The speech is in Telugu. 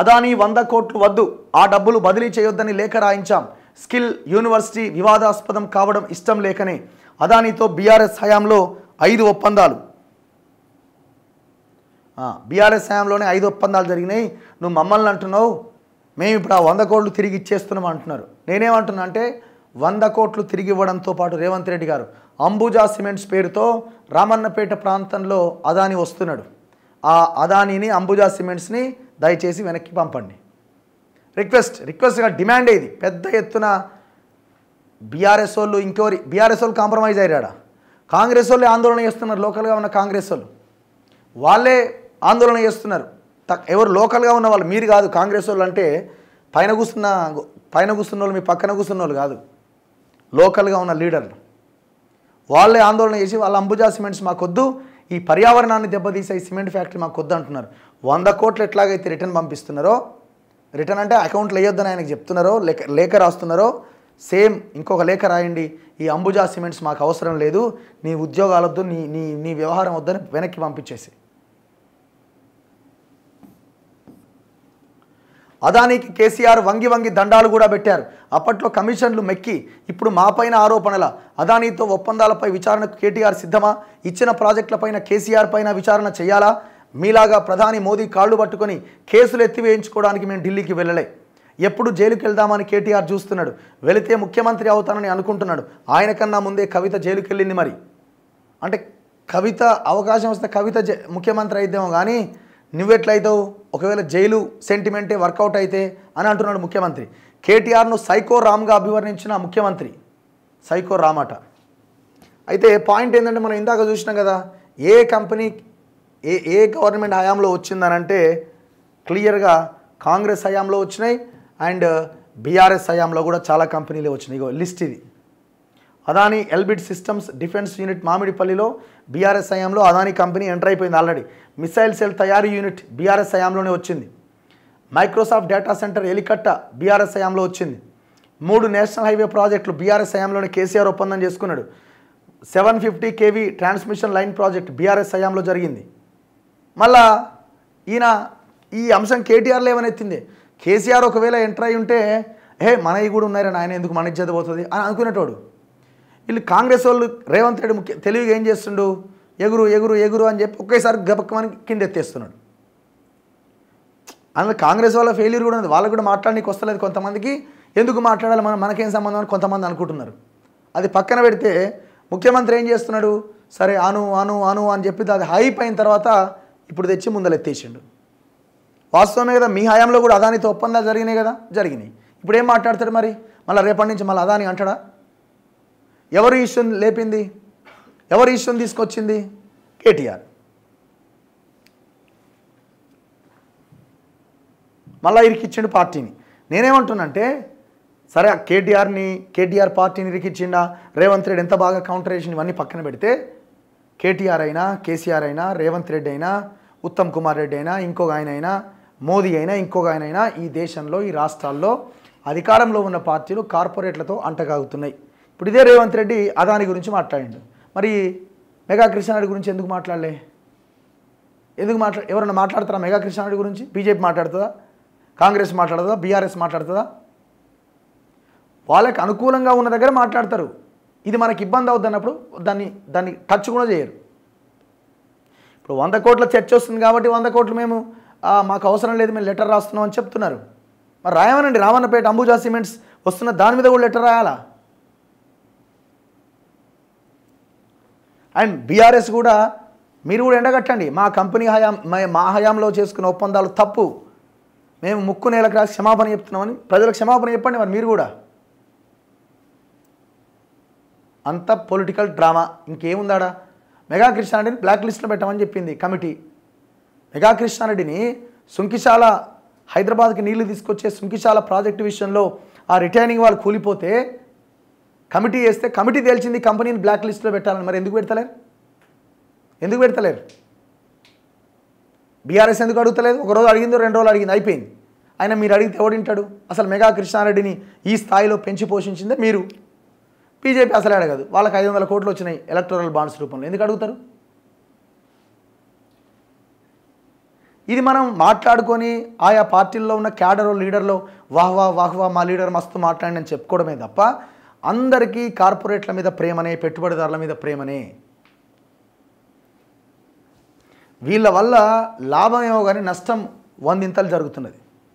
అదానీ వంద కోట్లు వద్దు ఆ డబ్బులు బదిలీ చేయొద్దని లేఖ రాయించాం స్కిల్ యూనివర్సిటీ వివాదాస్పదం కావడం ఇష్టం లేకనే అదానీతో బీఆర్ఎస్ హయాంలో ఐదు ఒప్పందాలు బీఆర్ఎస్ హయాంలోనే ఐదు ఒప్పందాలు జరిగినాయి నువ్వు మమ్మల్ని అంటున్నావు మేము ఇప్పుడు ఆ వంద కోట్లు తిరిగి ఇచ్చేస్తున్నాం అంటున్నారు నేనేమంటున్నా అంటే వంద కోట్లు తిరిగి ఇవ్వడంతో పాటు రేవంత్ రెడ్డి గారు అంబుజా సిమెంట్స్ పేరుతో రామన్నపేట ప్రాంతంలో అదాని వస్తున్నాడు ఆ అదానీని అంబుజా సిమెంట్స్ని దయచేసి వెనక్కి పంపండి రిక్వెస్ట్ రిక్వెస్ట్గా డిమాండ్ ఏది పెద్ద ఎత్తున బీఆర్ఎస్ వాళ్ళు ఇంకోరి బీఆర్ఎస్ వాళ్ళు కాంప్రమైజ్ అయ్యాడా కాంగ్రెస్ వాళ్ళు ఆందోళన చేస్తున్నారు లోకల్గా ఉన్న కాంగ్రెస్ వాళ్ళు వాళ్ళే ఆందోళన చేస్తున్నారు ఎవరు లోకల్గా ఉన్న వాళ్ళు మీరు కాదు కాంగ్రెస్ వాళ్ళు అంటే పైన కూర్చున్న పైన కూర్చున్న వాళ్ళు మీ పక్కన కూర్చున్న వాళ్ళు కాదు లోకల్గా ఉన్న లీడర్లు వాళ్ళే ఆందోళన చేసి వాళ్ళ అంబుజా సిమెంట్స్ మాకొద్దు ఈ పర్యావరణాన్ని దెబ్బతీసే సిమెంట్ ఫ్యాక్టరీ మాకొద్దు అంటున్నారు వంద కోట్లు ఎట్లాగైతే రిటర్న్ పంపిస్తున్నారో రిటర్న్ అంటే అకౌంట్లు వేయొద్దని ఆయనకు చెప్తున్నారో లేక లేఖ రాస్తున్నారో సేమ్ ఇంకొక లేఖ రాయండి ఈ అంబుజా సిమెంట్స్ మాకు అవసరం లేదు నీ వద్దు నీ నీ నీ వ్యవహారం వద్దని వెనక్కి పంపించేసి అదానికి కేసీఆర్ వంగి వంగి దండాలు కూడా పెట్టారు అప్పట్లో కమిషన్లు మెక్కి ఇప్పుడు మాపైన ఆరోపణల అదానీతో ఒప్పందాలపై విచారణకు కేటీఆర్ సిద్ధమా ఇచ్చిన ప్రాజెక్టులపైన కేసీఆర్ పైన విచారణ చేయాలా మీలాగా ప్రధాని మోదీ కాళ్ళు పట్టుకొని కేసులు ఎత్తివేయించుకోవడానికి మేము ఢిల్లీకి వెళ్ళలే ఎప్పుడు జైలుకి వెళ్దామని కేటీఆర్ చూస్తున్నాడు వెళితే ముఖ్యమంత్రి అవుతానని అనుకుంటున్నాడు ఆయన కన్నా ముందే కవిత జైలుకి వెళ్ళింది మరి అంటే కవిత అవకాశం వస్తే కవిత ముఖ్యమంత్రి అయిద్దేమో కానీ నువ్వెట్లయితావు ఒకవేళ జైలు సెంటిమెంటే వర్కౌట్ అయితే అని అంటున్నాడు ముఖ్యమంత్రి కేటీఆర్ను సైకో రామ్గా అభివర్ణించిన ముఖ్యమంత్రి సైకో రామట అయితే పాయింట్ ఏంటంటే మనం ఇందాక చూసినాం కదా ఏ కంపెనీ ఏ ఏ గవర్నమెంట్ హయాంలో వచ్చిందనంటే క్లియర్గా కాంగ్రెస్ హయాంలో వచ్చినాయి అండ్ బీఆర్ఎస్ హయాంలో కూడా చాలా కంపెనీలు వచ్చినాయి లిస్ట్ ఇది Adani Elbit systems defence unit మామిడిపల్లిలో బీఆర్ఎస్ హయాంలో అదానీ కంపెనీ ఎంటర్ అయిపోయింది ఆల్రెడీ మిసైల్ సెల్ తయారీ యూనిట్ బీఆర్ఎస్ హయాంలోనే వచ్చింది Microsoft data centre Elikatta BRS హయాంలో వచ్చింది మూడు నేషనల్ హైవే ప్రాజెక్టులు బీఆర్ఎస్ హయాంలోనే కేసీఆర్ ఒప్పందం చేసుకున్నాడు seven fifty KV transmission line project BRS హయాంలో జరిగింది మళ్ళా ఈయన ఈ అంశం కేటీఆర్లో ఏమనెత్తింది కేసీఆర్ ఒకవేళ ఎంటర్ అయి ఉంటే హే మనవి కూడా ఉన్నారని ఆయన ఎందుకు మన ఇచ్చేది పోతుంది అని అనుకునేటోడు వీళ్ళు కాంగ్రెస్ వాళ్ళు రేవంత్ రెడ్డి ముఖ్య తెలివిగా ఏం చేస్తుండు ఎగురు ఎగురు ఎగురు అని చెప్పి ఒకేసారి గబక్కమని కింద ఎత్తేస్తున్నాడు అందులో కాంగ్రెస్ వాళ్ళ ఫెయిల్యూర్ కూడా ఉంది వాళ్ళకు కూడా మాట్లాడడానికి వస్తలేదు కొంతమందికి ఎందుకు మాట్లాడాలి మనం మనకేం సంబంధం అని కొంతమంది అనుకుంటున్నారు అది పక్కన పెడితే ముఖ్యమంత్రి ఏం చేస్తున్నాడు సరే అను అను అను అని చెప్పి అది హైప్ అయిన తర్వాత ఇప్పుడు తెచ్చి ముందలెత్తేసిండు వాస్తవమే కదా మీ హయాంలో కూడా అదానితో ఒప్పందాలు జరిగినాయి కదా జరిగినాయి ఇప్పుడు ఏం మాట్లాడతాడు మరి మళ్ళీ రేపటి నుంచి మళ్ళీ అదాని అంటాడా ఎవరు ఈశ్వరం లేపింది ఎవరు ఈశ్వరం తీసుకొచ్చింది కేటీఆర్ మళ్ళీ ఇరికిచ్చిండు పార్టీని నేనేమంటున్నంటే సరే కేటీఆర్ని కేటీఆర్ పార్టీని ఇరికిచ్చిండా రేవంత్ రెడ్డి ఎంత బాగా కౌంటర్ చేసిండు ఇవన్నీ పక్కన పెడితే కేటీఆర్ అయినా కేసీఆర్ అయినా రేవంత్ రెడ్డి అయినా ఉత్తమ్ కుమార్ రెడ్డి అయినా ఇంకొక ఆయన అయినా మోదీ అయినా ఇంకొక ఆయన అయినా ఈ దేశంలో ఈ రాష్ట్రాల్లో అధికారంలో ఉన్న పార్టీలు కార్పొరేట్లతో అంటగాగుతున్నాయి ఇప్పుడు ఇదే రేవంత్ రెడ్డి అదాని గురించి మాట్లాడిండు మరి మెగా కృష్ణారెడ్డి గురించి ఎందుకు మాట్లాడలే ఎందుకు మాట్లా ఎవరైనా మాట్లాడతారా మెగా కృష్ణారెడ్డి గురించి బీజేపీ మాట్లాడుతుందా కాంగ్రెస్ మాట్లాడుతుందా బీఆర్ఎస్ మాట్లాడుతుందా వాళ్ళకి అనుకూలంగా ఉన్న దగ్గర మాట్లాడతారు ఇది మనకి ఇబ్బంది అవుద్ది అన్నప్పుడు దాన్ని దాన్ని టచ్ కూడా చేయరు ఇప్పుడు వంద కోట్ల చర్చ వస్తుంది కాబట్టి వంద కోట్లు మేము మాకు అవసరం లేదు మేము లెటర్ రాస్తున్నాం అని చెప్తున్నారు మరి రాయమనండి రామన్నపేట అంబుజా సిమెంట్స్ వస్తున్న దాని మీద కూడా లెటర్ రాయాలా అండ్ బీఆర్ఎస్ కూడా మీరు కూడా ఎండగట్టండి మా కంపెనీ హయాం మా హయాంలో చేసుకున్న ఒప్పందాలు తప్పు మేము ముక్కు నేలకు రాసి క్షమాపణ చెప్తున్నామని ప్రజలకు క్షమాపణ చెప్పండి మరి మీరు కూడా అంత పొలిటికల్ డ్రామా ఇంకేముందాడా మెగా కృష్ణారెడ్డిని బ్లాక్ లిస్ట్లో పెట్టమని చెప్పింది కమిటీ మెగా కృష్ణారెడ్డిని సుంకిశాల హైదరాబాద్కి నీళ్లు తీసుకొచ్చే సుంకిశాల ప్రాజెక్టు విషయంలో ఆ రిటైనింగ్ వాళ్ళు కూలిపోతే కమిటీ వేస్తే కమిటీ తేల్చింది కంపెనీని బ్లాక్ లిస్ట్లో పెట్టాలని మరి ఎందుకు పెడతలేరు ఎందుకు పెడతలేరు బీఆర్ఎస్ ఎందుకు అడుగుతలేదు ఒకరోజు అడిగిందో రెండు రోజులు అడిగింది అయిపోయింది ఆయన మీరు అడిగితే ఎవడింటాడు అసలు మెగా కృష్ణారెడ్డిని ఈ స్థాయిలో పెంచి పోషించిందే మీరు బీజేపీ అసలే అడగదు వాళ్ళకి ఐదు వందల కోట్లు వచ్చినాయి ఎలక్టోరల్ బాండ్స్ రూపంలో ఎందుకు అడుగుతారు ఇది మనం మాట్లాడుకొని ఆయా పార్టీల్లో ఉన్న క్యాడర్ లీడర్లో వాహ్ వాహ్ వాహ్ వా మా లీడర్ మస్తు మాట్లాడిన చెప్పుకోవడమే తప్ప అందరికీ కార్పొరేట్ల మీద ప్రేమనే పెట్టుబడిదారుల మీద ప్రేమనే వీళ్ళ వల్ల లాభం ఏమో కానీ నష్టం వందింతలు జరుగుతున్నది